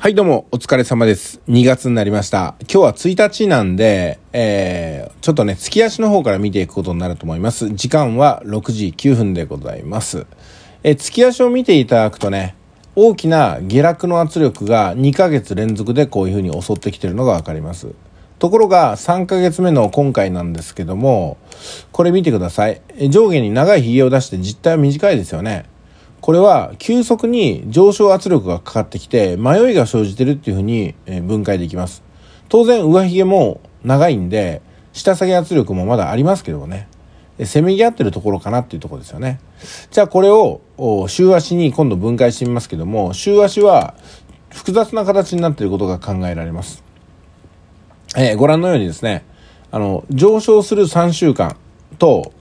はい、どうも、お疲れ様です。2月になりました。今日は1日なんで、えー、ちょっとね、月足の方から見ていくことになると思います。時間は6時9分でございます。えー、月足を見ていただくとね、大きな下落の圧力が2ヶ月連続でこういう風に襲ってきてるのがわかります。ところが、3ヶ月目の今回なんですけども、これ見てください。上下に長い髭を出して実態は短いですよね。これは急速に上昇圧力がかかってきて迷いが生じてるっていうふうに分解できます当然上髭も長いんで下下げ圧力もまだありますけどねせめぎ合ってるところかなっていうとこですよねじゃあこれを週足に今度分解してみますけども週足は複雑な形になっていることが考えられます、えー、ご覧のようにですねあの上昇する3週間と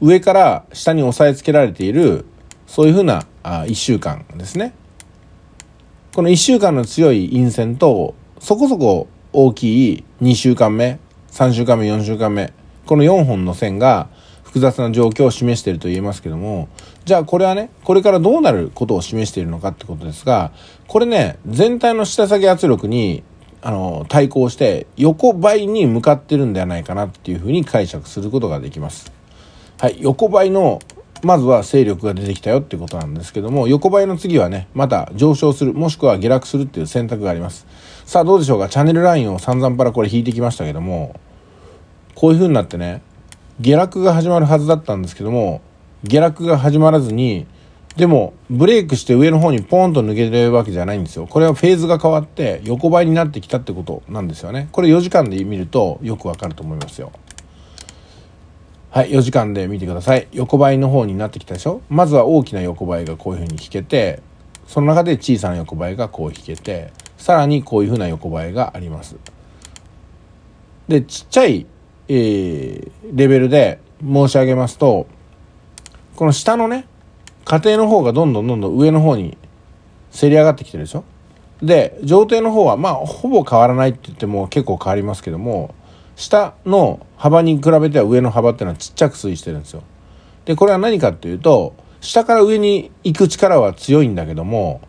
上から下に押さえつけられているそういうふうなあ1週間ですねこの1週間の強い陰線とそこそこ大きい2週間目3週間目4週間目この4本の線が複雑な状況を示していると言えますけどもじゃあこれはねこれからどうなることを示しているのかってことですがこれね全体の下下げ圧力にあの対抗して横ばいに向かってるんではないかなっていうふうに解釈することができます。はい、横ばいのまずは勢力が出てきたよってことなんですけども、横ばいの次はね、また上昇する、もしくは下落するっていう選択があります。さあどうでしょうか、チャンネルラインを散々パラこれ引いてきましたけども、こういう風になってね、下落が始まるはずだったんですけども、下落が始まらずに、でも、ブレイクして上の方にポーンと抜けれるわけじゃないんですよ。これはフェーズが変わって横ばいになってきたってことなんですよね。これ4時間で見るとよくわかると思いますよ。はい、4時間で見てください。横ばいの方になってきたでしょまずは大きな横ばいがこういう風に引けて、その中で小さな横ばいがこう引けて、さらにこういう風な横ばいがあります。で、ちっちゃい、えー、レベルで申し上げますと、この下のね、家庭の方がどんどんどんどん上の方にせり上がってきてるでしょで、上底の方は、まあ、ほぼ変わらないって言っても結構変わりますけども、下の幅に比べては上の幅っていうのはちっちゃく推移してるんですよ。で、これは何かっていうと、下から上に行く力は強いんだけども、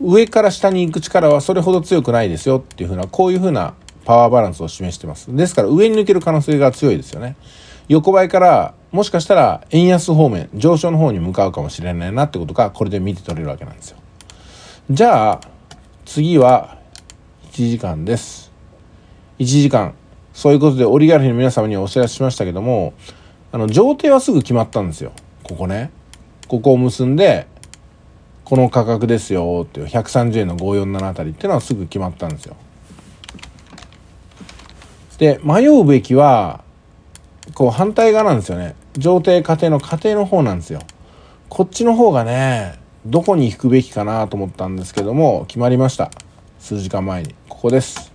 上から下に行く力はそれほど強くないですよっていうふうな、こういうふうなパワーバランスを示してます。ですから上に抜ける可能性が強いですよね。横ばいからもしかしたら円安方面、上昇の方に向かうかもしれないなってことがこれで見て取れるわけなんですよ。じゃあ次は1時間です。1時間そういうことでオリガルヒの皆様にはお知らせしましたけども、あの、上程はすぐ決まったんですよ。ここね。ここを結んで、この価格ですよっていう130円の547あたりっていうのはすぐ決まったんですよ。で、迷うべきは、こう反対側なんですよね。上程家庭の家庭の方なんですよ。こっちの方がね、どこに引くべきかなと思ったんですけども、決まりました。数時間前に。ここです。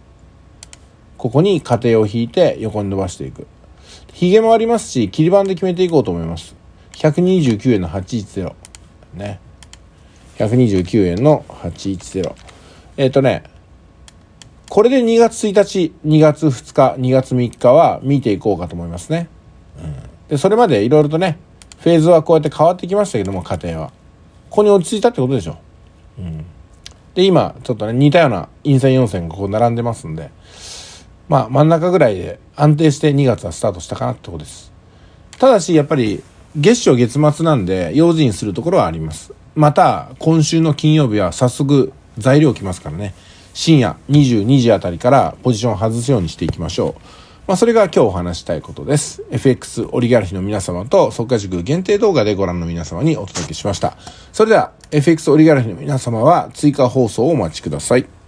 ここに家庭を引いて横に伸ばしていく。ヒゲもありますし、切り板で決めていこうと思います。129円の810。ね。129円の810。えっ、ー、とね、これで2月1日、2月2日、2月3日は見ていこうかと思いますね。うん、で、それまでいろいろとね、フェーズはこうやって変わってきましたけども、家庭は。ここに落ち着いたってことでしょ。うん。で、今、ちょっとね、似たような陰線4線がここ並んでますんで、まあ真ん中ぐらいで安定して2月はスタートしたかなってことです。ただしやっぱり月初月末なんで用心するところはあります。また今週の金曜日は早速材料来ますからね。深夜22時あたりからポジションを外すようにしていきましょう。まあ、それが今日お話したいことです。FX オリガルヒの皆様と即価塾限定動画でご覧の皆様にお届けしました。それでは FX オリガルヒの皆様は追加放送をお待ちください。